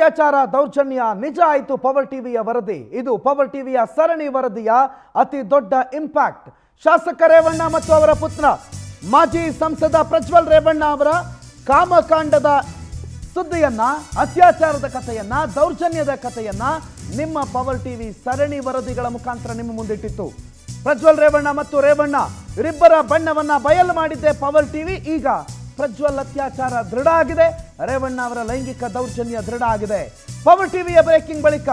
ಅತ್ಯಾಚಾರ ದೌರ್ಜನ್ಯ ನಿಜ ಆಯಿತು ಪವರ್ ಟಿವಿಯ ವರದಿ ಇದು ಪವರ್ ಟಿವಿಯ ಸರಣಿ ವರದಿಯ ಅತಿ ದೊಡ್ಡ ಇಂಪ್ಯಾಕ್ಟ್ ಶಾಸಕ ರೇವಣ್ಣ ಮತ್ತು ಅವರ ಪುತ್ರ ಮಾಜಿ ಸಂಸದ ಪ್ರಜ್ವಲ್ ರೇವಣ್ಣ ಅವರ ಕಾಮಕಾಂಡದ ಸುದ್ದಿಯನ್ನ ಅತ್ಯಾಚಾರದ ಕಥೆಯನ್ನ ದೌರ್ಜನ್ಯದ ಕಥೆಯನ್ನ ನಿಮ್ಮ ಪವರ್ ಟಿವಿ ಸರಣಿ ವರದಿಗಳ ಮುಖಾಂತರ ನಿಮ್ಮ ಮುಂದಿಟ್ಟಿತ್ತು ಪ್ರಜ್ವಲ್ ರೇವಣ್ಣ ಮತ್ತು ರೇವಣ್ಣ ಇಬ್ಬರ ಬಣ್ಣವನ್ನ ಬಯಲು ಮಾಡಿದ್ದೆ ಪವರ್ ಟಿವಿ ಈಗ ಪ್ರಜ್ವಲ್ ಅತ್ಯಾಚಾರ ದೃಢ ಆಗಿದೆ ರೇವಣ್ಣ ಅವರ ಲೈಂಗಿಕ ದೌರ್ಜನ್ಯ ದೃಢ ಆಗಿದೆ ಪವರ್ ಟಿವಿಯ ಬ್ರೇಕಿಂಗ್ ಬಳಿಕ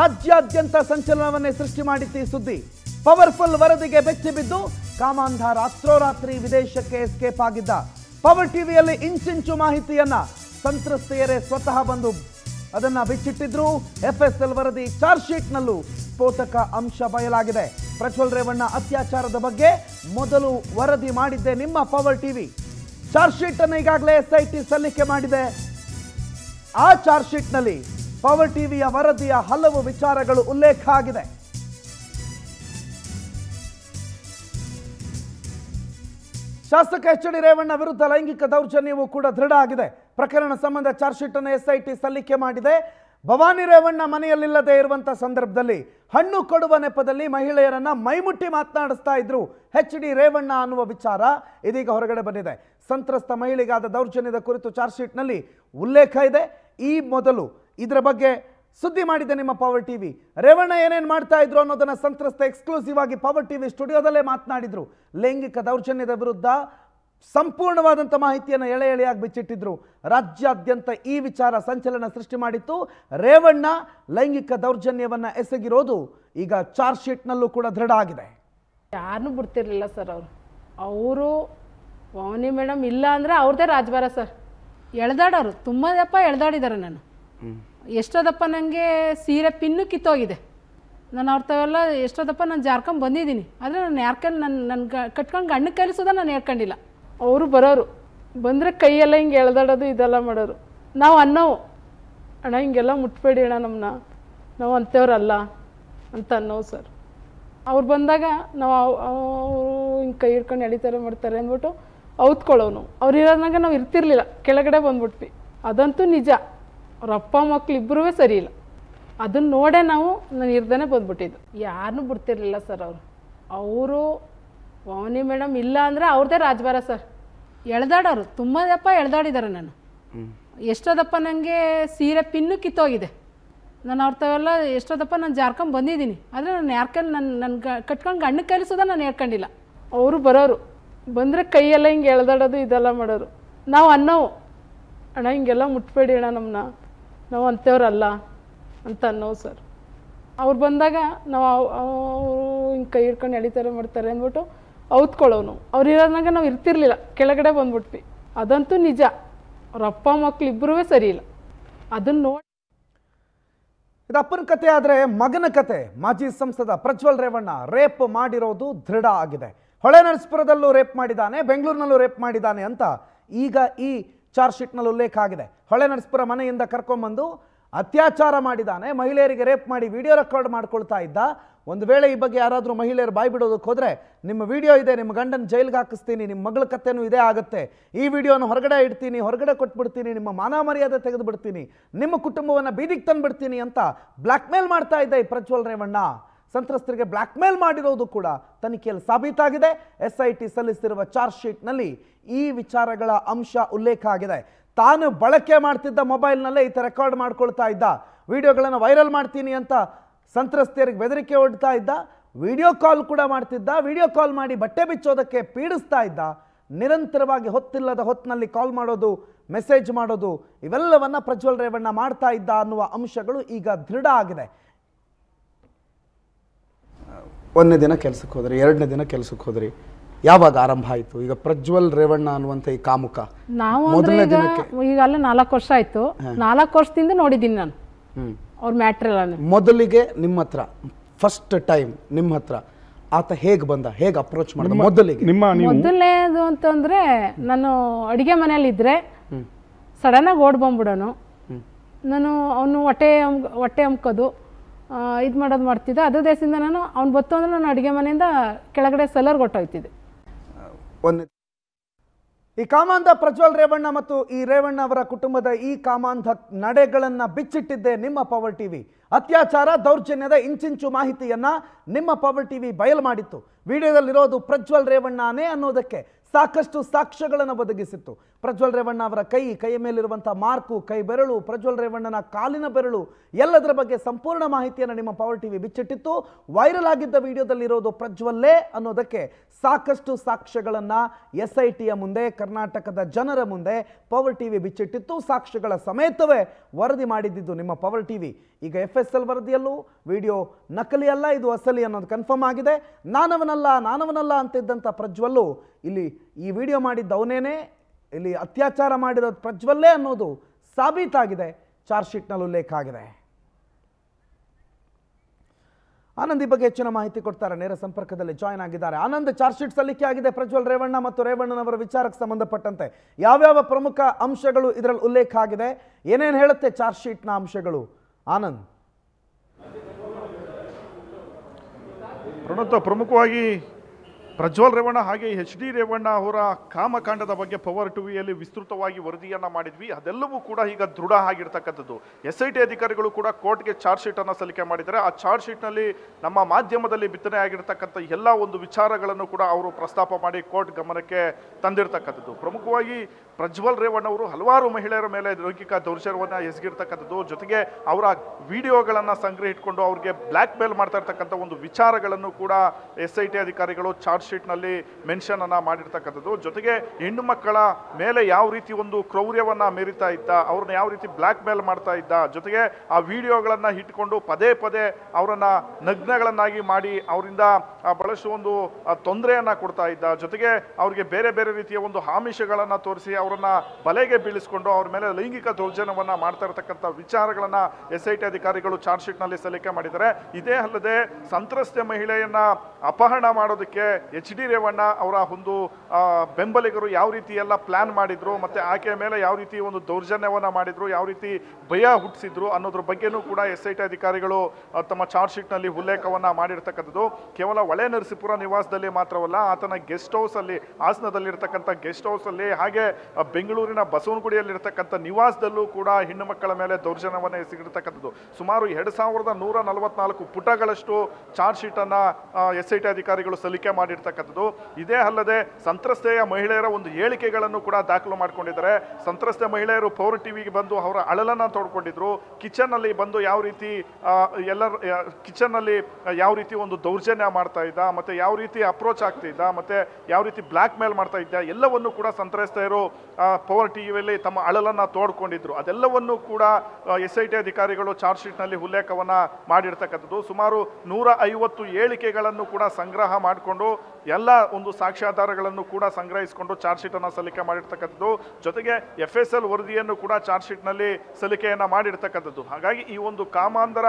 ರಾಜ್ಯಾದ್ಯಂತ ಸಂಚಲನವನ್ನೇ ಸೃಷ್ಟಿ ಮಾಡಿತ್ತು ಈ ಸುದ್ದಿ ಪವರ್ಫುಲ್ ವರದಿಗೆ ಬೆಚ್ಚಿ ಬಿದ್ದು ಕಾಮಾಂಧ ರಾತ್ರೋರಾತ್ರಿ ವಿದೇಶಕ್ಕೆ ಎಸ್ಕೇಪ್ ಆಗಿದ್ದ ಪವರ್ ಟಿವಿಯಲ್ಲಿ ಇಂಚಿಂಚು ಮಾಹಿತಿಯನ್ನ ಸಂತ್ರಸ್ತೆಯರೇ ಸ್ವತಃ ಬಂದು ಅದನ್ನ ಬಿಚ್ಚಿಟ್ಟಿದ್ರು ಎಫ್ಎಸ್ಎಲ್ ವರದಿ ಚಾರ್ಜ್ ಶೀಟ್ನಲ್ಲೂ ಸ್ಫೋಟಕ ಅಂಶ ಬಯಲಾಗಿದೆ ಪ್ರಜ್ವಲ್ ರೇವಣ್ಣ ಅತ್ಯಾಚಾರದ ಬಗ್ಗೆ ಮೊದಲು ವರದಿ ಮಾಡಿದ್ದೆ ನಿಮ್ಮ ಪವರ್ ಟಿವಿ ಚಾರ್ಜ್ ಶೀಟ್ ಅನ್ನು ಈಗಾಗಲೇ ಎಸ್ಐಟಿ ಸಲ್ಲಿಕೆ ಮಾಡಿದೆ ಆ ಚಾರ್ಜ್ ಶೀಟ್ನಲ್ಲಿ ಪವರ್ ಟಿವಿಯ ವರದಿಯ ಹಲವು ವಿಚಾರಗಳು ಉಲ್ಲೇಖ ಆಗಿದೆ ಶಾಸಕ ಎಚ್ ಡಿ ರೇವಣ್ಣ ವಿರುದ್ಧ ಲೈಂಗಿಕ ದೌರ್ಜನ್ಯವೂ ಕೂಡ ದೃಢ ಆಗಿದೆ ಪ್ರಕರಣ ಸಂಬಂಧ ಚಾರ್ಜ್ ಶೀಟ್ ಅನ್ನು ಎಸ್ಐಟಿ ಸಲ್ಲಿಕೆ ಮಾಡಿದೆ ಭವಾನಿ ರೇವಣ್ಣ ಮನೆಯಲ್ಲಿಲ್ಲದೆ ಇರುವಂತಹ ಸಂದರ್ಭದಲ್ಲಿ ಹಣ್ಣು ಕೊಡುವ ನೆಪದಲ್ಲಿ ಮಹಿಳೆಯರನ್ನ ಮೈಮುಟ್ಟಿ ಮಾತನಾಡಿಸ್ತಾ ಇದ್ರು ಹೆಚ್ ಡಿ ರೇವಣ್ಣ ಅನ್ನುವ ವಿಚಾರ ಇದೀಗ ಹೊರಗಡೆ ಬಂದಿದೆ ಸಂತ್ರಸ್ತ ಮಹಿಳೆಗಾದ ದೌರ್ಜನ್ಯದ ಕುರಿತು ಚಾರ್ಜ್ ಶೀಟ್ನಲ್ಲಿ ಉಲ್ಲೇಖ ಇದೆ ಈ ಮೊದಲು ಇದರ ಬಗ್ಗೆ ಸುದ್ದಿ ಮಾಡಿದೆ ನಿಮ್ಮ ಪವರ್ ಟಿವಿ ರೇವಣ್ಣ ಏನೇನು ಮಾಡ್ತಾ ಇದ್ರು ಅನ್ನೋದನ್ನ ಸಂತ್ರಸ್ತ ಎಕ್ಸ್ಕ್ಲೂಸಿವ್ ಆಗಿ ಪವರ್ ಟಿವಿ ಸ್ಟುಡಿಯೋದಲ್ಲೇ ಮಾತನಾಡಿದ್ರು ಲೈಂಗಿಕ ದೌರ್ಜನ್ಯದ ವಿರುದ್ಧ ಸಂಪೂರ್ಣವಾದಂಥ ಮಾಹಿತಿಯನ್ನು ಎಳೆ ಎಳೆಯಾಗಿ ಬಿಚ್ಚಿಟ್ಟಿದ್ರು ರಾಜ್ಯಾದ್ಯಂತ ಈ ವಿಚಾರ ಸಂಚಲನ ಸೃಷ್ಟಿ ಮಾಡಿತ್ತು ರೇವಣ್ಣ ಲೈಂಗಿಕ ದೌರ್ಜನ್ಯವನ್ನು ಎಸಗಿರೋದು ಈಗ ಚಾರ್ಜ್ ಶೀಟ್ನಲ್ಲೂ ಕೂಡ ದೃಢ ಆಗಿದೆ ಯಾರನ್ನೂ ಬಿಡ್ತಿರ್ಲಿಲ್ಲ ಸರ್ ಅವರು ಅವರು ಪವನಿ ಮೇಡಮ್ ಇಲ್ಲ ಅಂದರೆ ಅವ್ರದ್ದೇ ರಾಜಭಾರ ಸರ್ ಎಳ್ದಾಡೋರು ತುಂಬ ದಪ್ಪ ಎಳ್ದಾಡಿದ್ದಾರೆ ನಾನು ಎಷ್ಟೋದಪ್ಪ ನನಗೆ ಸೀರೆ ಪಿನ್ನು ಕಿತ್ತೋಗಿದೆ ನಾನು ಅವ್ರ ತಾವೆಲ್ಲ ಎಷ್ಟೋದಪ್ಪ ನಾನು ಜಾರ್ಕೊಂಡು ಬಂದಿದ್ದೀನಿ ಆದರೆ ನಾನು ಯಾರ್ಕೊಂಡು ನನ್ನ ನನ್ನ ಕಟ್ಕೊಂಡು ಗಂಡ ಕಲಿಸೋದ ನಾನು ಹೇಳ್ಕೊಂಡಿಲ್ಲ ಅವರು ಬರೋರು ಬಂದರೆ ಕೈಯೆಲ್ಲ ಹಿಂಗೆ ಎಳ್ದಾಡೋದು ಇದೆಲ್ಲ ಮಾಡೋರು ನಾವು ಅನ್ನೋವು ಅಣ್ಣ ಹಿಂಗೆಲ್ಲ ಮುಟ್ಬೇಡಿ ಅಣ್ಣ ನಮ್ಮನ್ನ ನಾವು ಅಲ್ಲ ಅಂತ ಅನ್ನೋವು ಸರ್ ಅವ್ರು ಬಂದಾಗ ನಾವು ಅವರು ಹಿಂಗೆ ಕೈ ಹಿಡ್ಕೊಂಡು ಎಳಿತಾರೆ ಮಾಡ್ತಾರೆ ಅಂದ್ಬಿಟ್ಟು ಔತ್ಕೊಳ್ಳೋನು ಅವ್ರು ಇರೋದಾಗ ನಾವು ಇರ್ತಿರ್ಲಿಲ್ಲ ಕೆಳಗಡೆ ಬಂದ್ಬಿಟ್ವಿ ಅದಂತೂ ನಿಜ ಅವ್ರ ಅಪ್ಪ ಮಕ್ಳು ಇಬ್ಬರೂ ಸರಿ ಇಲ್ಲ ಅದನ್ನ ನೋಡೇ ನಾವು ನಾನು ಇರ್ದೇ ಬಂದ್ಬಿಟ್ಟಿದ್ದು ಯಾರನ್ನೂ ಬಿಡ್ತಿರ್ಲಿಲ್ಲ ಸರ್ ಅವರು ಅವರು ಮೌನಿ ಮೇಡಮ್ ಇಲ್ಲ ಅಂದರೆ ಅವ್ರದ್ದೇ ರಾಜಭಾರ ಸರ್ ಎಳ್ದಾಡೋರು ತುಂಬದಪ್ಪ ದಪ್ಪ ಎಳ್ದಾಡಿದ್ದಾರೆ ನಾನು ಎಷ್ಟೋದಪ್ಪ ನನಗೆ ಸೀರೆ ಪಿನ್ನು ಕಿತ್ತೋಗಿದೆ ನಾನು ಅವ್ರ ತಾವೆಲ್ಲ ಎಷ್ಟೋದಪ್ಪ ನಾನು ಜಾರ್ಕೊಂಡು ಬಂದಿದ್ದೀನಿ ಆದರೆ ನಾನು ಯಾರ ನನ್ನ ನನ್ನ ಗ ಕಟ್ಕೊಂಡು ಗಂಡ ಕಲಿಸೋದ ನಾನು ಹೇಳ್ಕೊಂಡಿಲ್ಲ ಅವರು ಬರೋರು ಬಂದರೆ ಕೈಯೆಲ್ಲ ಹಿಂಗೆ ಎಳ್ದಾಡೋದು ಇದೆಲ್ಲ ಮಾಡೋರು ನಾವು ಅನ್ನೋವು ಅಣ್ಣ ಹಿಂಗೆಲ್ಲ ಮುಟ್ಬೇಡಿ ಅಣ್ಣ ನಮ್ಮನ್ನ ನಾವು ಅಂಥವ್ರಲ್ಲ ಅಂತ ಅನ್ನೋವು ಸರ್ ಅವ್ರು ಬಂದಾಗ ನಾವು ಅವರು ಹಿಂಗೆ ಕೈ ಹಿಡ್ಕೊಂಡು ಎಳಿತಾರೆ ಮಾಡ್ತಾರೆ ಅಂದ್ಬಿಟ್ಟು ಔತ್ಕೊಳ್ಳೋನು ಅವ್ರು ಇರೋದಾಗ ನಾವು ಇರ್ತಿರ್ಲಿಲ್ಲ ಕೆಳಗಡೆ ಬಂದ್ಬಿಡ್ತಿ ಅದಂತೂ ನಿಜ ಅವ್ರ ಅಪ್ಪ ಮಕ್ಳು ಇಬ್ಬರೂ ಸರಿ ಇಲ್ಲ ಅದನ್ನು ನೋಡಿ ಇದು ಅಪ್ಪನ ಕತೆ ಆದರೆ ಮಗನ ಕತೆ ಮಾಜಿ ಸಂಸದ ಪ್ರಜ್ವಲ್ ರೇವಣ್ಣ ರೇಪ್ ಮಾಡಿರೋದು ದೃಢ ಆಗಿದೆ ಹೊಳೆ ನರಸಪುರದಲ್ಲೂ ರೇಪ್ ಮಾಡಿದ್ದಾನೆ ಬೆಂಗಳೂರಿನಲ್ಲೂ ರೇಪ್ ಮಾಡಿದ್ದಾನೆ ಅಂತ ಈಗ ಈ ಚಾರ್ಜ್ ಶೀಟ್ನಲ್ಲಿ ಉಲ್ಲೇಖ ಆಗಿದೆ ಹೊಳೆ ನರಸಪುರ ಮನೆಯಿಂದ ಕರ್ಕೊಂಬಂದು ಅತ್ಯಾಚಾರ ಮಾಡಿದ್ದಾನೆ ಮಹಿಳೆಯರಿಗೆ ರೇಪ್ ಮಾಡಿ ವಿಡಿಯೋ ರೆಕಾರ್ಡ್ ಮಾಡ್ಕೊಳ್ತಾ ಇದ್ದ ಒಂದು ವೇಳೆ ಈ ಬಗ್ಗೆ ಯಾರಾದರೂ ಮಹಿಳೆಯರು ಬಾಯಿ ಬಿಡೋದಕ್ಕೆ ಹೋದರೆ ನಿಮ್ಮ ವಿಡಿಯೋ ಇದೆ ನಿಮ್ಮ ಗಂಡನ ಜೈಲಿಗೆ ಹಾಕಿಸ್ತೀನಿ ನಿಮ್ಮ ಮಗಳ ಕಥೆನೂ ಇದೇ ಆಗುತ್ತೆ ಈ ವಿಡಿಯೋನ ಹೊರಗಡೆ ಇಡ್ತೀನಿ ಹೊರಗಡೆ ಕೊಟ್ಬಿಡ್ತೀನಿ ನಿಮ್ಮ ಮಾನ ಮರ್ಯಾದೆ ತೆಗೆದುಬಿಡ್ತೀನಿ ನಿಮ್ಮ ಕುಟುಂಬವನ್ನು ಬೀದಿಗೆ ತಂದುಬಿಡ್ತೀನಿ ಅಂತ ಬ್ಲ್ಯಾಕ್ ಮೇಲ್ ಮಾಡ್ತಾ ಇದ್ದೆ ಈ ಪ್ರಜ್ವಲ್ ರೇವಣ್ಣ ಸಂತ್ರಸ್ತರಿಗೆ ಬ್ಲ್ಯಾಕ್ ಮೇಲ್ ಮಾಡಿರೋದು ಕೂಡ ತನಿಖೆಯಲ್ಲಿ ಸಾಬೀತಾಗಿದೆ ಎಸ್ ಐ ಟಿ ಸಲ್ಲಿಸಿರುವ ಚಾರ್ಜ್ ಶೀಟ್ನಲ್ಲಿ ಈ ವಿಚಾರಗಳ ಅಂಶ ಉಲ್ಲೇಖ ಆಗಿದೆ ತಾನು ಬಳಕೆ ಮಾಡ್ತಿದ್ದ ಮೊಬೈಲ್ನಲ್ಲೇ ಈತ ರೆಕಾರ್ಡ್ ಮಾಡ್ಕೊಳ್ತಾ ಇದ್ದ ವಿಡಿಯೋಗಳನ್ನು ವೈರಲ್ ಮಾಡ್ತೀನಿ ಅಂತ ಸಂತ್ರಸ್ತೆಯರಿಗೆ ಬೆದರಿಕೆ ಹೊಡ್ತಾ ಇದ್ದ ವಿಡಿಯೋ ಕಾಲ್ ಕೂಡ ಮಾಡ್ತಿದ್ದ ವಿಡಿಯೋ ಕಾಲ್ ಮಾಡಿ ಬಟ್ಟೆ ಬಿಚ್ಚೋದಕ್ಕೆ ಪೀಡಿಸ್ತಾ ಇದ್ದ ನಿರಂತರವಾಗಿ ಹೊತ್ತಿಲ್ಲದ ಹೊತ್ತಿನಲ್ಲಿ ಕಾಲ್ ಮಾಡೋದು ಮೆಸೇಜ್ ಮಾಡೋದು ಇವೆಲ್ಲವನ್ನು ಪ್ರಜ್ವಲ್ ರೇವಣ್ಣ ಮಾಡ್ತಾ ಇದ್ದ ಅನ್ನುವ ಅಂಶಗಳು ಈಗ ದೃಢ ಆಗಿದೆ ಒಂದನೇ ದಿನ ಕೆಲಸಕ್ಕೆ ಹೋದ್ರಿ ಎರಡನೇ ದಿನ ಕೆಲಸಕ್ಕೆ ಹೋದ್ರಿ ಯಾವಾಗ ಆರಂಭ ಆಯ್ತು ಈಗ ಪ್ರಜ್ವಲ್ ರೇವಣ್ಣ ಅನ್ನುವಂತ ಈ ಕಾಮುಕ ನಾವು ಈಗ ಅಲ್ಲ ನಾಲ್ಕು ವರ್ಷ ಆಯ್ತು ನಾಲ್ಕು ವರ್ಷದಿಂದ ನೋಡಿದೀನಿ ನಾನು ಅವ್ರ ಎಲ್ಲ ಮೊದಲಿಗೆ ನಿಮ್ಮ ಹತ್ರ ಫಸ್ಟ್ ಟೈಮ್ ನಿಮ್ಮ ಹತ್ರ ಆತ ಹೇಗ್ ಬಂದ ಹೇಗ್ ಅಪ್ರೋಚ್ ಮಾಡಿದ ಮೊದಲಿಗೆ ನಿಮ್ಮ ಮೊದಲನೇದು ಅಂತಂದ್ರೆ ನಾನು ಅಡಿಗೆ ಮನೆಯಲ್ಲಿ ಇದ್ರೆ ಸಡನ್ ಆಗಿ ಓಡ್ ಬಂದ್ಬಿಡೋನು ನಾನು ಅವನು ಹೊಟ್ಟೆ ಹೊಟ್ಟೆ ಅಮ್ಕೋದು ಇದು ಮಾಡೋದು ಮಾಡ್ತಿದ್ದೆ ಅದೇ ದೇಶದಿಂದ ನಾನು ಅವ್ನು ಬತ್ತು ಅಂದ್ರೆ ನಾನು ಅಡುಗೆ ಮನೆಯಿಂದ ಕೆಳಗಡೆ ಸೆಲ್ಲರ್ ಕೊಟ್ಟೋಯ್ತಿದ್ದೆ ಈ ಕಾಮಾಂಧ ಪ್ರಜ್ವಲ್ ರೇವಣ್ಣ ಮತ್ತು ಈ ರೇವಣ್ಣ ಅವರ ಕುಟುಂಬದ ಈ ಕಾಮಾಂಧ ನಡೆಗಳನ್ನು ಬಿಚ್ಚಿಟ್ಟಿದ್ದೆ ನಿಮ್ಮ ಪವರ್ ಟಿವಿ ಅತ್ಯಾಚಾರ ದೌರ್ಜನ್ಯದ ಇಂಚಿಂಚು ಮಾಹಿತಿಯನ್ನು ನಿಮ್ಮ ಪವರ್ ಟಿವಿ ಬಯಲು ಮಾಡಿತ್ತು ವಿಡಿಯೋದಲ್ಲಿರೋದು ಪ್ರಜ್ವಲ್ ರೇವಣ್ಣನೇ ಅನ್ನೋದಕ್ಕೆ ಸಾಕಷ್ಟು ಸಾಕ್ಷ್ಯಗಳನ್ನು ಒದಗಿಸಿತ್ತು ಪ್ರಜ್ವಲ್ ರೇವಣ್ಣ ಅವರ ಕೈ ಕೈಯ ಮೇಲಿರುವಂಥ ಮಾರ್ಕು ಕೈ ಬೆರಳು ಪ್ರಜ್ವಲ್ ರೇವಣ್ಣನ ಕಾಲಿನ ಬೆರಳು ಎಲ್ಲದರ ಬಗ್ಗೆ ಸಂಪೂರ್ಣ ಮಾಹಿತಿಯನ್ನು ನಿಮ್ಮ ಪವರ್ ವಿ ಬಿಚ್ಚಿಟ್ಟಿತ್ತು ವೈರಲ್ ಆಗಿದ್ದ ವಿಡಿಯೋದಲ್ಲಿರೋದು ಪ್ರಜ್ವಲ್ಲೇ ಅನ್ನೋದಕ್ಕೆ ಸಾಕಷ್ಟು ಸಾಕ್ಷ್ಯಗಳನ್ನು ಎಸ್ ಐ ಟಿಯ ಮುಂದೆ ಕರ್ನಾಟಕದ ಜನರ ಮುಂದೆ ಪವರ್ ವಿ ಬಿಚ್ಚಿಟ್ಟಿತ್ತು ಸಾಕ್ಷ್ಯಗಳ ಸಮೇತವೇ ವರದಿ ಮಾಡಿದ್ದು ನಿಮ್ಮ ಪವರ್ ವಿ ಈಗ ಎಫ್ ಎಸ್ ಎಲ್ ವರದಿಯಲ್ಲೂ ವಿಡಿಯೋ ನಕಲಿ ಅಲ್ಲ ಇದು ಅಸಲಿ ಅನ್ನೋದು ಕನ್ಫರ್ಮ್ ಆಗಿದೆ ನಾನವನಲ್ಲ ನಾನವನಲ್ಲ ಅಂತಿದ್ದಂಥ ಪ್ರಜ್ವಲ್ಲು ಇಲ್ಲಿ ಈ ವಿಡಿಯೋ ಮಾಡಿದ್ದ ಇಲ್ಲಿ ಅತ್ಯಾಚಾರ ಮಾಡಿರೋದು ಪ್ರಜ್ವಲ್ಲೇ ಅನ್ನೋದು ಸಾಬೀತಾಗಿದೆ ಚಾರ್ಜ್ ಶೀಟ್ನಲ್ಲಿ ಉಲ್ಲೇಖ ಆಗಿದೆ ಆನಂದ್ ಈ ಬಗ್ಗೆ ಹೆಚ್ಚಿನ ಮಾಹಿತಿ ಕೊಡ್ತಾರೆ ನೇರ ಸಂಪರ್ಕದಲ್ಲಿ ಜಾಯ್ನ್ ಆಗಿದ್ದಾರೆ ಆನಂದ್ ಚಾರ್ಜ್ ಶೀಟ್ ಸಲ್ಲಿಕೆ ಆಗಿದೆ ಪ್ರಜ್ವಲ್ ರೇವಣ್ಣ ಮತ್ತು ರೇವಣ್ಣನವರ ವಿಚಾರಕ್ಕೆ ಸಂಬಂಧಪಟ್ಟಂತೆ ಯಾವ್ಯಾವ ಪ್ರಮುಖ ಅಂಶಗಳು ಇದರಲ್ಲಿ ಉಲ್ಲೇಖ ಆಗಿದೆ ಏನೇನು ಹೇಳುತ್ತೆ ಚಾರ್ಜ್ ಶೀಟ್ನ ಅಂಶಗಳು ಆನಂದ್ ಪ್ರಮುಖವಾಗಿ ಪ್ರಜ್ವಲ್ ರೇವಣ್ಣ ಹಾಗೆ ಎಚ್ ಡಿ ರೇವಣ್ಣ ಅವರ ಕಾಮಕಾಂಡದ ಬಗ್ಗೆ ಪವರ್ ಟಿವಿಯಲ್ಲಿ ವಿಸ್ತೃತವಾಗಿ ವರದಿಯನ್ನು ಮಾಡಿದ್ವಿ ಅದೆಲ್ಲವೂ ಕೂಡ ಈಗ ದೃಢ ಆಗಿರ್ತಕ್ಕಂಥದ್ದು ಎಸ್ ಐ ಟಿ ಅಧಿಕಾರಿಗಳು ಕೂಡ ಕೋರ್ಟ್ಗೆ ಚಾರ್ಜ್ ಶೀಟನ್ನು ಸಲ್ಲಿಕೆ ಮಾಡಿದ್ದಾರೆ ಆ ಚಾರ್ಜ್ ಶೀಟ್ನಲ್ಲಿ ನಮ್ಮ ಮಾಧ್ಯಮದಲ್ಲಿ ಬಿತ್ತನೆ ಆಗಿರ್ತಕ್ಕಂಥ ಎಲ್ಲ ಒಂದು ವಿಚಾರಗಳನ್ನು ಕೂಡ ಅವರು ಪ್ರಸ್ತಾಪ ಮಾಡಿ ಕೋರ್ಟ್ ಗಮನಕ್ಕೆ ತಂದಿರತಕ್ಕಂಥದ್ದು ಪ್ರಮುಖವಾಗಿ ಪ್ರಜ್ವಲ್ ರೇವಣ್ಣ ಅವರು ಹಲವಾರು ಮಹಿಳೆಯರ ಮೇಲೆ ಲೈಂಗಿಕ ದೌರ್ಜನ್ಯವನ್ನು ಎಸಗಿರ್ತಕ್ಕಂಥದ್ದು ಜೊತೆಗೆ ಅವರ ವಿಡಿಯೋಗಳನ್ನು ಸಂಗ್ರಹಿಟ್ಕೊಂಡು ಅವ್ರಿಗೆ ಬ್ಲ್ಯಾಕ್ ಮೇಲ್ ಮಾಡ್ತಾ ಇರ್ತಕ್ಕಂಥ ಒಂದು ವಿಚಾರಗಳನ್ನು ಕೂಡ ಎಸ್ ಐ ಟಿ ಅಧಿಕಾರಿಗಳು ಚಾರ್ಜ್ ಚಾರ್ಜ್ ಶೀಟ್ನಲ್ಲಿ ಮೆನ್ಷನನ್ನು ಮಾಡಿರ್ತಕ್ಕಂಥದ್ದು ಜೊತೆಗೆ ಹೆಣ್ಣು ಮಕ್ಕಳ ಮೇಲೆ ಯಾವ ರೀತಿ ಒಂದು ಕ್ರೌರ್ಯವನ್ನು ಮೀರಿತಾ ಇದ್ದ ಅವ್ರನ್ನ ಯಾವ ರೀತಿ ಬ್ಲ್ಯಾಕ್ ಮೇಲ್ ಮಾಡ್ತಾ ಇದ್ದ ಜೊತೆಗೆ ಆ ವಿಡಿಯೋಗಳನ್ನು ಇಟ್ಕೊಂಡು ಪದೇ ಪದೇ ಅವರನ್ನು ನಗ್ನಗಳನ್ನಾಗಿ ಮಾಡಿ ಅವರಿಂದ ಬಹಳಷ್ಟು ಒಂದು ತೊಂದರೆಯನ್ನು ಕೊಡ್ತಾ ಇದ್ದ ಜೊತೆಗೆ ಅವರಿಗೆ ಬೇರೆ ಬೇರೆ ರೀತಿಯ ಒಂದು ಆಮಿಷಗಳನ್ನು ತೋರಿಸಿ ಅವರನ್ನು ಬಲೆಗೆ ಬೀಳಿಸ್ಕೊಂಡು ಅವ್ರ ಮೇಲೆ ಲೈಂಗಿಕ ದೌರ್ಜನ್ಯವನ್ನು ಮಾಡ್ತಾ ಇರತಕ್ಕಂಥ ವಿಚಾರಗಳನ್ನು ಎಸ್ ಐ ಟಿ ಅಧಿಕಾರಿಗಳು ಚಾರ್ಜ್ ಶೀಟ್ನಲ್ಲಿ ಸಲ್ಲಿಕೆ ಮಾಡಿದ್ದಾರೆ ಇದೇ ಅಲ್ಲದೆ ಸಂತ್ರಸ್ತೆ ಮಹಿಳೆಯನ್ನು ಅಪಹರಣ ಮಾಡೋದಕ್ಕೆ ಎಚ್ ಡಿ ರೇವಣ್ಣ ಅವರ ಒಂದು ಬೆಂಬಲಿಗರು ಯಾವ ರೀತಿ ಎಲ್ಲ ಪ್ಲಾನ್ ಮಾಡಿದರು ಮತ್ತು ಆಕೆಯ ಮೇಲೆ ಯಾವ ರೀತಿ ಒಂದು ದೌರ್ಜನ್ಯವನ್ನು ಮಾಡಿದರು ಯಾವ ರೀತಿ ಭಯ ಹುಟ್ಟಿಸಿದ್ರು ಅನ್ನೋದ್ರ ಬಗ್ಗೆನೂ ಕೂಡ ಎಸ್ ಐ ಟಿ ಅಧಿಕಾರಿಗಳು ತಮ್ಮ ಚಾರ್ಜ್ ಶೀಟ್ನಲ್ಲಿ ಉಲ್ಲೇಖವನ್ನು ಮಾಡಿರ್ತಕ್ಕಂಥದ್ದು ಕೇವಲ ಒಳೆ ನರಸೀಪುರ ನಿವಾಸದಲ್ಲಿ ಮಾತ್ರವಲ್ಲ ಆತನ ಗೆಸ್ಟ್ ಹೌಸಲ್ಲಿ ಹಾಸನದಲ್ಲಿರ್ತಕ್ಕಂಥ ಗೆಸ್ಟ್ ಹೌಸಲ್ಲಿ ಹಾಗೆ ಬೆಂಗಳೂರಿನ ಬಸವನಗುಡಿಯಲ್ಲಿರ್ತಕ್ಕಂಥ ನಿವಾಸದಲ್ಲೂ ಕೂಡ ಹೆಣ್ಣು ಮಕ್ಕಳ ಮೇಲೆ ದೌರ್ಜನ್ಯವನ್ನು ಎಸಗಿರ್ತಕ್ಕಂಥದ್ದು ಸುಮಾರು ಎರಡು ಸಾವಿರದ ನೂರ ನಲವತ್ನಾಲ್ಕು ಪುಟಗಳಷ್ಟು ಚಾರ್ಜ್ ಶೀಟನ್ನು ಎಸ್ ಐ ಟಿ ಅಧಿಕಾರಿಗಳು ಸಲ್ಲಿಕೆ ಮಾಡಿರ್ತಾರೆ ಇರ್ತಕ್ಕಂಥದ್ದು ಇದೇ ಅಲ್ಲದೆ ಸಂತ್ರಸ್ತೆಯ ಮಹಿಳೆಯರ ಒಂದು ಹೇಳಿಕೆಗಳನ್ನು ಕೂಡ ದಾಖಲು ಮಾಡಿಕೊಂಡಿದ್ದಾರೆ ಸಂತ್ರಸ್ತೆ ಮಹಿಳೆಯರು ಪೌರ್ ಟಿವಿಗೆ ಬಂದು ಅವರ ಅಳಲನ್ನು ತೋಡ್ಕೊಂಡಿದ್ರು ಕಿಚನ್ನಲ್ಲಿ ಬಂದು ಯಾವ ರೀತಿ ಎಲ್ಲರ ಕಿಚನ್ನಲ್ಲಿ ಯಾವ ರೀತಿ ಒಂದು ದೌರ್ಜನ್ಯ ಮಾಡ್ತಾ ಇದ್ದ ಮತ್ತು ಯಾವ ರೀತಿ ಅಪ್ರೋಚ್ ಇದ್ದ ಮತ್ತು ಯಾವ ರೀತಿ ಬ್ಲ್ಯಾಕ್ ಮೇಲ್ ಮಾಡ್ತಾ ಇದ್ದ ಎಲ್ಲವನ್ನು ಕೂಡ ಸಂತ್ರಸ್ತೆಯರು ಪವರ್ ಟಿವಿಯಲ್ಲಿ ತಮ್ಮ ಅಳಲನ್ನು ತೋಡ್ಕೊಂಡಿದ್ರು ಅದೆಲ್ಲವನ್ನು ಕೂಡ ಎಸ್ ಐ ಟಿ ಅಧಿಕಾರಿಗಳು ಚಾರ್ಜ್ ಶೀಟ್ನಲ್ಲಿ ಉಲ್ಲೇಖವನ್ನು ಮಾಡಿರ್ತಕ್ಕಂಥದ್ದು ಸುಮಾರು ನೂರ ಐವತ್ತು ಹೇಳಿಕೆಗಳನ್ನು ಕೂಡ ಸಂಗ್ರಹ ಮಾಡಿಕೊಂಡು ಎಲ್ಲ ಒಂದು ಸಾಕ್ಷ್ಯಾಧಾರಗಳನ್ನು ಕೂಡ ಸಂಗ್ರಹಿಸಿಕೊಂಡು ಚಾರ್ಜ್ ಶೀಟನ್ನು ಸಲ್ಲಿಕೆ ಮಾಡಿರ್ತಕ್ಕಂಥದ್ದು ಜೊತೆಗೆ ಎಫ್ ಎಸ್ ಎಲ್ ವರದಿಯನ್ನು ಕೂಡ ಚಾರ್ಜ್ ಶೀಟ್ನಲ್ಲಿ ಸಲ್ಲಿಕೆಯನ್ನು ಮಾಡಿರ್ತಕ್ಕಂಥದ್ದು ಹಾಗಾಗಿ ಈ ಒಂದು ಕಾಮಾಂಧರ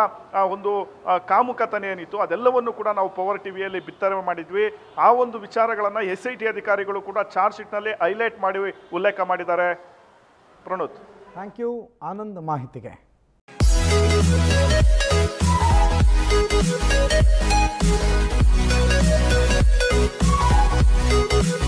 ಒಂದು ಕಾಮುಕತನ ಏನಿತ್ತು ಅದೆಲ್ಲವನ್ನು ಕೂಡ ನಾವು ಪವರ್ ಟಿ ವಿಯಲ್ಲಿ ಬಿತ್ತನೆ ಮಾಡಿದ್ವಿ ಆ ಒಂದು ವಿಚಾರಗಳನ್ನು ಎಸ್ ಐ ಟಿ ಅಧಿಕಾರಿಗಳು ಕೂಡ ಚಾರ್ಜ್ ಶೀಟ್ನಲ್ಲಿ ಹೈಲೈಟ್ ಮಾಡಿ ಉಲ್ಲೇಖ ಮಾಡಿದ್ದಾರೆ ಪ್ರಣೋತ್ ಥ್ಯಾಂಕ್ ಯು ಆನಂದ್ ಮಾಹಿತಿಗೆ Música